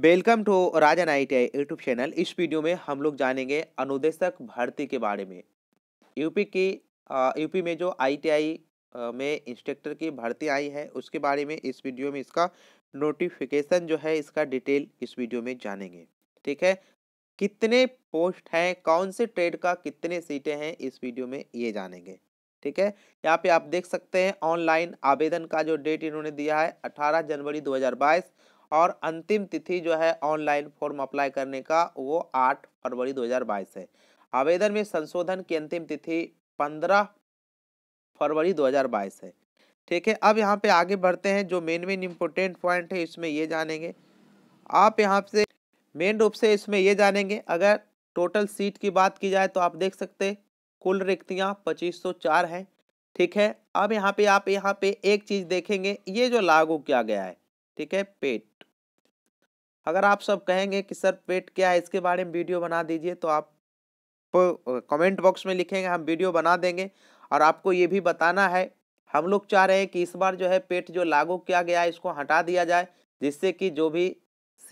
welcome to Rajan I T I YouTube channel इस video में हम लोग जानेंगे अनुदेशक भर्ती के बारे में यूपी की यूपी में जो आईटीआई में इंस्ट्रक्टर की भर्ती आई है उसके बारे में इस वीडियो में इसका नोटिफिकेशन जो है इसका डिटेल इस वीडियो में जानेंगे ठीक है कितने पोस्ट हैं कौन से ट्रेड का कितने सीटें हैं इस वीडियो में ये जानेंगे ठीक है यहाँ पे आप देख सकते हैं ऑनलाइन आवेदन का जो डेट इन्होंने दिया है अठारह जनवरी दो और अंतिम तिथि जो है ऑनलाइन फॉर्म अप्लाई करने का वो आठ फरवरी 2022 है आवेदन में संशोधन की अंतिम तिथि पंद्रह फरवरी 2022 है ठीक है अब यहाँ पे आगे बढ़ते हैं जो मेन मेन इम्पोर्टेंट पॉइंट है इसमें ये जानेंगे आप यहाँ से मेन रूप से इसमें ये जानेंगे अगर टोटल सीट की बात की जाए तो आप देख सकते कुल रिक्तियाँ पच्चीस सौ चार हैं ठीक है अब यहाँ पे आप यहाँ पे एक चीज़ देखेंगे ये जो लागू किया गया है ठीक है पेट अगर आप सब कहेंगे कि सर पेट क्या है इसके बारे में वीडियो बना दीजिए तो आप कमेंट बॉक्स में लिखेंगे हम वीडियो बना देंगे और आपको ये भी बताना है हम लोग चाह रहे हैं कि इस बार जो है पेट जो लागू किया गया है इसको हटा दिया जाए जिससे कि जो भी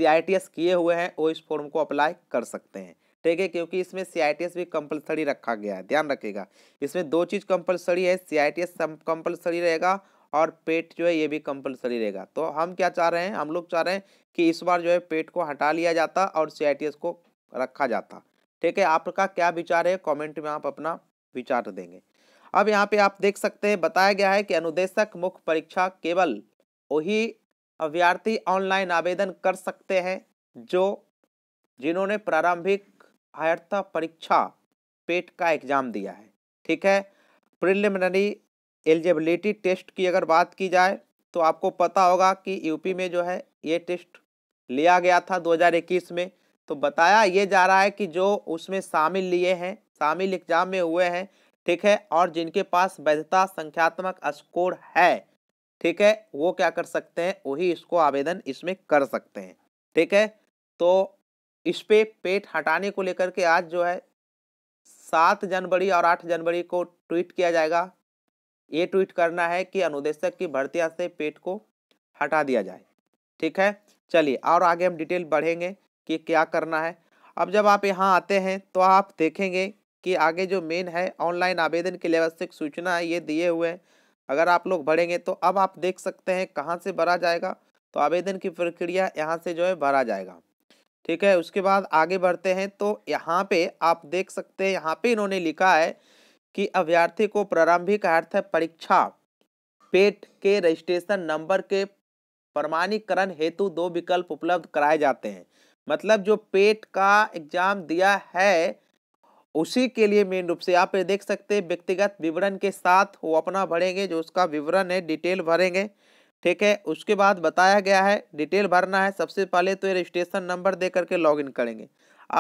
सी किए हुए हैं वो इस फॉर्म को अप्लाई कर सकते हैं ठीक है क्योंकि इसमें सी भी कंपलसरी रखा गया है ध्यान रखिएगा इसमें दो चीज़ कंपलसरी है सी आई कंपलसरी रहेगा और पेट जो है ये भी कंपलसरी रहेगा तो हम क्या चाह रहे हैं हम लोग चाह रहे हैं कि इस बार जो है पेट को हटा लिया जाता और सी को रखा जाता ठीक है आपका क्या विचार है कमेंट में आप अपना विचार देंगे अब यहाँ पे आप देख सकते हैं बताया गया है कि अनुदेशक मुख्य परीक्षा केवल वही अभ्यर्थी ऑनलाइन आवेदन कर सकते हैं जो जिन्होंने प्रारंभिक आयता परीक्षा पेट का एग्जाम दिया है ठीक है प्रिलिमिनरी एलिजिबिलिटी टेस्ट की अगर बात की जाए तो आपको पता होगा कि यूपी में जो है ये टेस्ट लिया गया था 2021 में तो बताया ये जा रहा है कि जो उसमें शामिल लिए हैं शामिल एग्जाम में हुए हैं ठीक है और जिनके पास वैधता संख्यात्मक स्कोर है ठीक है वो क्या कर सकते हैं वही इसको आवेदन इसमें कर सकते हैं ठीक है तो इस पे पेट हटाने को लेकर के आज जो है सात जनवरी और आठ जनवरी को ट्वीट किया जाएगा ये ट्वीट करना है कि अनुदेशक की भर्तियाँ से पेट को हटा दिया जाए ठीक है चलिए और आगे हम डिटेल बढ़ेंगे कि क्या करना है अब जब आप यहाँ आते हैं तो आप देखेंगे कि आगे जो मेन है ऑनलाइन आवेदन के लिए आवश्यक सूचना है ये दिए हुए हैं अगर आप लोग भरेंगे तो अब आप देख सकते हैं कहाँ से भरा जाएगा तो आवेदन की प्रक्रिया यहाँ से जो है भरा जाएगा ठीक है उसके बाद आगे बढ़ते हैं तो यहाँ पे आप देख सकते हैं यहाँ पे इन्होंने लिखा है कि अभ्यर्थी को प्रारंभिक अर्थ परीक्षा पेट के रजिस्ट्रेशन नंबर के प्रमाणीकरण हेतु दो विकल्प उपलब्ध कराए जाते हैं मतलब जो पेट का एग्जाम दिया है उसी के लिए मेन रूप से आप देख सकते हैं व्यक्तिगत विवरण के साथ वो अपना भरेंगे जो उसका विवरण है डिटेल भरेंगे ठीक है उसके बाद बताया गया है डिटेल भरना है सबसे पहले तो ये रजिस्ट्रेशन नंबर दे करके लॉगिन करेंगे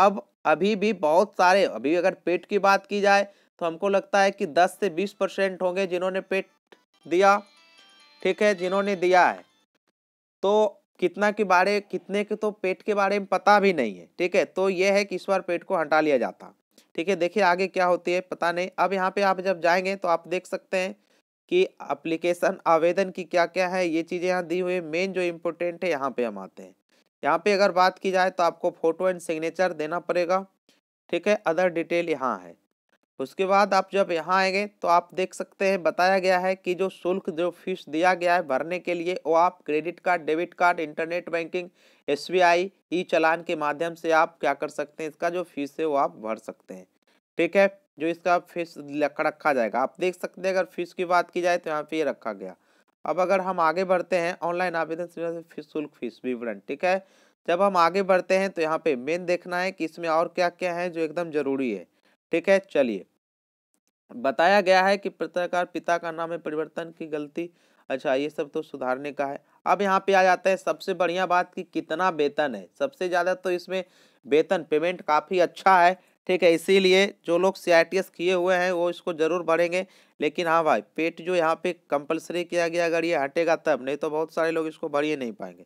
अब अभी भी बहुत सारे अभी अगर पेट की बात की जाए तो हमको लगता है कि 10 से 20 परसेंट होंगे जिन्होंने पेट दिया ठीक है जिन्होंने दिया है तो कितना के बारे कितने के तो पेट के बारे में पता भी नहीं है ठीक है तो ये है कि इस बार पेट को हटा लिया जाता ठीक है देखिए आगे क्या होती है पता नहीं अब यहाँ पे आप जब जाएंगे तो आप देख सकते हैं कि अप्लीकेशन आवेदन की क्या क्या है ये चीज़ें यहाँ दी हुई है मेन जो इम्पोर्टेंट है यहाँ पे हम आते हैं यहाँ पे अगर बात की जाए तो आपको फोटो एंड सिग्नेचर देना पड़ेगा ठीक है अदर डिटेल यहाँ है उसके बाद आप जब यहाँ आएंगे तो आप देख सकते हैं बताया गया है कि जो शुल्क जो फीस दिया गया है भरने के लिए वो आप credit card debit card internet banking S E challan के माध्यम से आप क्या कर सकते हैं इसका जो फीस है वो आप भर सकते हैं ठीक है जो इसका फीस रखा जाएगा आप देख सकते हैं अगर फीस की बात की जाए तो यहाँ पे ये रखा गया अब अगर हम आगे बढ़ते हैं ऑनलाइन आवेदन फीस शुल्क फीस विवरण ठीक है जब हम आगे बढ़ते हैं तो यहाँ पे मेन देखना है कि इसमें और क्या क्या है जो एकदम जरूरी है ठीक है चलिए बताया गया है कि पत्रकार पिता का नाम है परिवर्तन की गलती अच्छा ये सब तो सुधारने का है अब यहाँ पे आ जाता है सबसे बढ़िया बात कि कितना वेतन है सबसे ज़्यादा तो इसमें वेतन पेमेंट काफ़ी अच्छा है ठीक है इसीलिए जो लोग सी किए हुए हैं वो इसको ज़रूर भरेंगे लेकिन हाँ भाई पेट जो यहाँ पे कंपलसरी किया गया अगर ये हटेगा तब नहीं तो बहुत सारे लोग इसको भर ही नहीं पाएंगे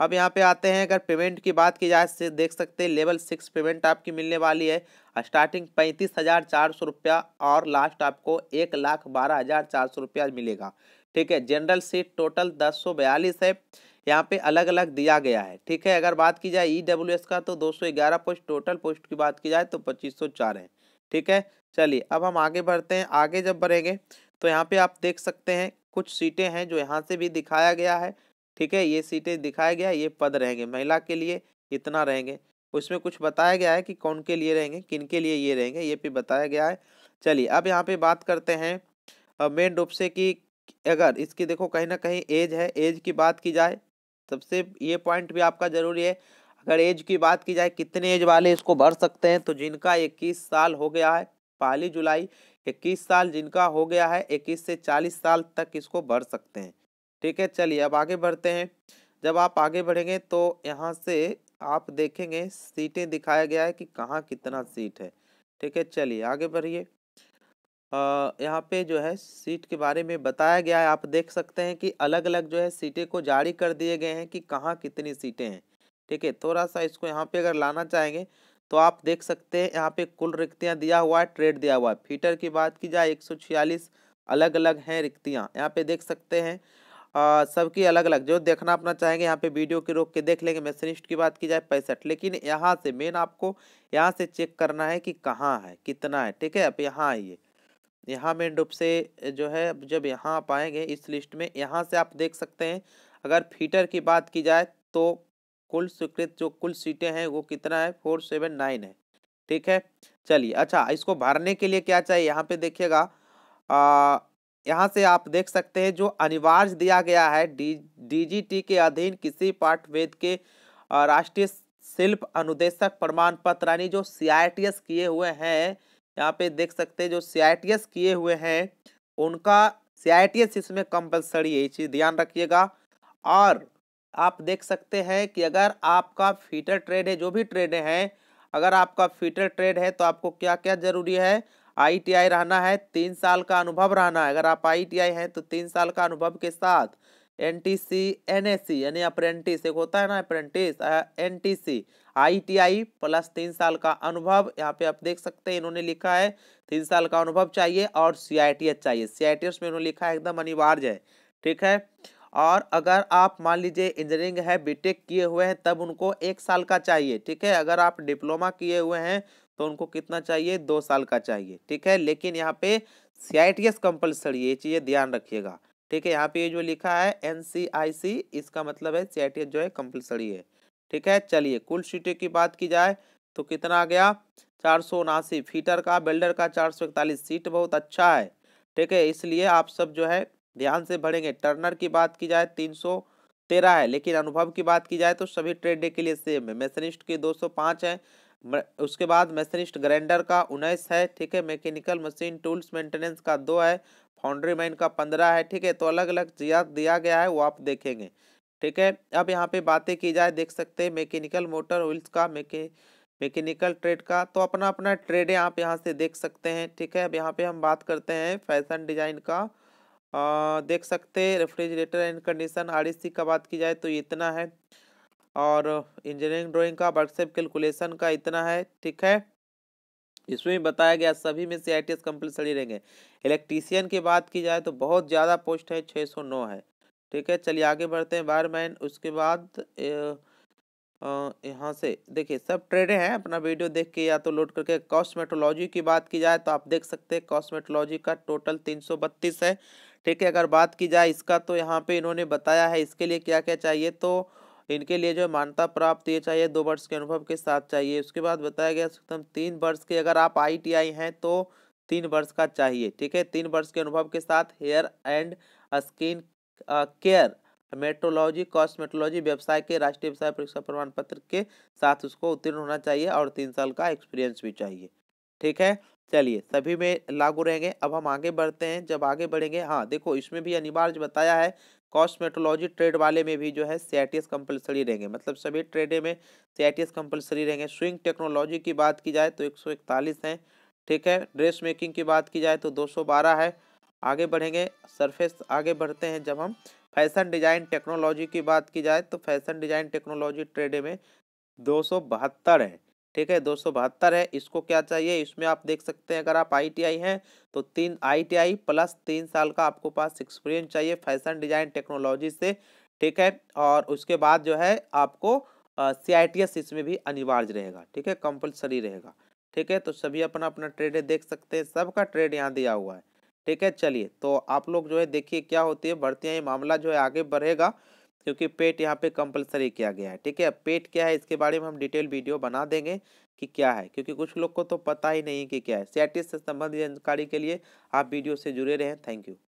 अब यहाँ पे आते हैं अगर पेमेंट की बात की जाए से देख सकते हैं लेवल सिक्स पेमेंट आपकी मिलने वाली है स्टार्टिंग पैंतीस हज़ार चार सौ रुपया और लास्ट आपको एक लाख बारह हज़ार चार सौ रुपया मिलेगा ठीक है जनरल सीट टोटल दस सौ बयालीस है यहाँ पे अलग अलग दिया गया है ठीक है अगर बात की जाए ई e का तो दो सौ ग्यारह पोस्ट टोटल पोस्ट की बात की जाए तो पच्चीस सौ चार है ठीक है चलिए अब हम आगे बढ़ते हैं आगे जब बढ़ेंगे तो यहाँ पर आप देख सकते हैं कुछ सीटें हैं जो यहाँ से भी दिखाया गया है ठीक है ये सीटें दिखाया गया ये पद रहेंगे महिला के लिए इतना रहेंगे उसमें कुछ बताया गया है कि कौन के लिए रहेंगे किन के लिए ये रहेंगे ये भी बताया गया है चलिए अब यहाँ पे बात करते हैं मेन रूप से कि अगर इसकी देखो कहीं ना कहीं एज है एज की बात की जाए सबसे ये पॉइंट भी आपका ज़रूरी है अगर एज की बात की जाए कितने एज वाले इसको भर सकते हैं तो जिनका इक्कीस साल हो गया है पहली जुलाई इक्कीस साल जिनका हो गया है इक्कीस से चालीस साल तक इसको भर सकते हैं ठीक है चलिए अब आगे बढ़ते हैं जब आप आगे बढ़ेंगे तो यहाँ से आप देखेंगे सीटें दिखाया गया है कि कहाँ कितना सीट है ठीक है चलिए आगे बढ़िए यहाँ पे जो है सीट के बारे में बताया गया है आप देख सकते हैं कि अलग अलग जो है सीटें को जारी कर दिए गए हैं कि कहाँ कितनी सीटें हैं ठीक है थोड़ा सा इसको यहाँ पे अगर लाना चाहेंगे तो आप देख सकते हैं यहाँ पे कुल रिक्तियाँ दिया हुआ है ट्रेड दिया हुआ है फीटर की बात की जाए एक अलग अलग हैं रिक्तियाँ यहाँ पे देख सकते हैं सबकी अलग अलग जो देखना अपना चाहेंगे यहाँ पे वीडियो के रोक के देख लेंगे मैसेनिस्ट की बात की जाए पैंसठ लेकिन यहाँ से मेन आपको यहाँ से चेक करना है कि कहाँ है कितना है ठीक है अब यहाँ आइए यहाँ मेन रूप से जो है जब यहाँ आप आएंगे इस लिस्ट में यहाँ से आप देख सकते हैं अगर फीटर की बात की जाए तो कुल स्वीकृत जो कुल सीटें हैं वो कितना है फोर सेवन नाइन है ठीक है चलिए अच्छा इसको भरने के लिए क्या चाहिए यहाँ पे देखिएगा यहाँ से आप देख सकते हैं जो अनिवार्य दिया गया है डी टी के अधीन किसी पाठ वेद के राष्ट्रीय शिल्प अनुदेशक प्रमाण पत्र यानी जो सी किए हुए हैं यहाँ पे देख सकते हैं जो सी किए हुए हैं उनका सी इसमें कंपलसरी है ये चीज़ ध्यान रखिएगा और आप देख सकते हैं कि अगर आपका फीटर ट्रेड है जो भी ट्रेड है अगर आपका फीटर ट्रेड है तो आपको क्या क्या ज़रूरी है आईटीआई रहना है तीन साल का अनुभव रहना है अगर आप आईटीआई हैं तो तीन साल का अनुभव के साथ N T C N S C यानी अप्रेंटिस एक होता है ना apprentice N T C I T I plus तीन साल का अनुभव यहाँ पे आप देख सकते हैं इन्होंने लिखा है तीन साल का अनुभव चाहिए और सी आई टी एस चाहिए सी आई टी एस में इन्होंने लिखा है एकदम अनिवार्य है ठीक है और अगर आप मान लीजिए इंजीनियरिंग है बीटेक किए हुए हैं तब उनको एक साल का चाहिए ठीक है अगर आप डिप्लोमा किए हुए हैं तो उनको कितना चाहिए दो साल का चाहिए ठीक है लेकिन यहाँ पे C I T S compulsory ये चीज़ें ध्यान रखिएगा ठीक है यहाँ पे ये जो लिखा है एन सी आई सी इसका मतलब है सी आई टी एस जो है कंपल्सरी है ठीक है चलिए कुल सीटें की बात की जाए तो कितना आ गया चार सौ उनासी फीटर का बिल्डर का चार सौ इकतालीस सीट बहुत अच्छा है ठीक है इसलिए आप सब जो है ध्यान से भरेंगे टर्नर की बात की जाए तीन सौ तेरह है लेकिन अनुभव की बात की जाए तो सभी ट्रेड डे के लिए सेम है मैसनिस्ट के दो सौ पाँच है उसके बाद मशीनिस्ट ग्राइंडर का उन्नीस है ठीक है मैकेनिकल मशीन टूल्स मेंटेनेंस का दो है फाउंड्री मैन का पंद्रह है ठीक है तो अलग अलग जिया दिया गया है वो आप देखेंगे ठीक है अब यहाँ पे बातें की जाए देख सकते हैं मैकेनिकल मोटर व्हील्स का मेके मैकेनिकल ट्रेड का तो अपना अपना ट्रेडें आप यहाँ से देख सकते हैं ठीक है अब यहाँ पे हम बात करते हैं फैशन डिजाइन का आ, देख सकते हैं रेफ्रिजरेटर एंड कंडीशन आर का बात की जाए तो इतना है और इंजीनियरिंग ड्राइंग का वर्कशॉप कैलकुलेशन का इतना है ठीक है इसमें बताया गया सभी में C I T S compulsory रहेंगे इलेक्ट्रीशियन की बात की जाए तो बहुत ज़्यादा पोस्ट है छः सौ नौ है ठीक है चलिए आगे बढ़ते हैं मैन उसके बाद यहाँ से देखिए सब ट्रेडें हैं अपना वीडियो देख के या तो लोड करके कॉस्मेटोलॉजी की बात की जाए तो आप देख सकते हैं कॉस्मेटोलॉजी का टोटल तीन सौ बत्तीस है ठीक है अगर बात की जाए इसका तो यहाँ पे इन्होंने बताया है इसके लिए क्या क्या चाहिए तो इनके लिए जो मान्यता प्राप्त ये चाहिए दो वर्ष के अनुभव के साथ चाहिए उसके बाद बताया गया अधिकतम तीन वर्ष के अगर आप आई हैं तो तीन वर्ष का चाहिए ठीक है तीन वर्ष के अनुभव के साथ hair and skin care metrology cosmetology व्यवसाय के राष्ट्रीय व्यवसाय परीक्षा प्रमाण पत्र के साथ उसको उत्तीर्ण होना चाहिए और तीन साल का एक्सपीरियंस भी चाहिए ठीक है चलिए सभी में लागू रहेंगे अब हम आगे बढ़ते हैं जब आगे बढ़ेंगे हाँ देखो इसमें भी अनिवार्य बताया है कॉस्मेटोलॉजी ट्रेड वाले में भी जो है सी कंपलसरी रहेंगे मतलब सभी ट्रेडे में सी कंपलसरी रहेंगे स्विंग टेक्नोलॉजी की बात की जाए तो एक हैं ठीक है ड्रेस मेकिंग की बात की जाए तो 212 है आगे बढ़ेंगे सरफेस आगे बढ़ते हैं जब हम फैशन डिजाइन टेक्नोलॉजी की बात की जाए तो फैशन डिजाइन टेक्नोलॉजी ट्रेडे में दो है ठीक है दो सौ बहत्तर है इसको क्या चाहिए इसमें आप देख सकते हैं अगर आप आईटीआई हैं तो तीन आईटीआई प्लस तीन साल का आपको पास एक्सपीरियंस चाहिए फैशन डिजाइन टेक्नोलॉजी से ठीक है और उसके बाद जो है आपको सी आई टी एस इसमें भी अनिवार्य रहेगा ठीक है कंपल्सरी रहेगा ठीक है तो सभी अपना अपना ट्रेड देख सकते हैं सबका ट्रेड यहाँ दिया हुआ है ठीक है चलिए तो आप लोग जो है देखिए क्या होती है भर्तियाँ ये मामला जो है आगे बढ़ेगा क्योंकि पेट यहाँ पे कंपलसरी किया गया है ठीक है पेट क्या है इसके बारे में हम डिटेल वीडियो बना देंगे कि क्या है क्योंकि कुछ लोग को तो पता ही नहीं कि क्या है सैटिस से संबंधित जानकारी के लिए आप वीडियो से जुड़े रहें थैंक यू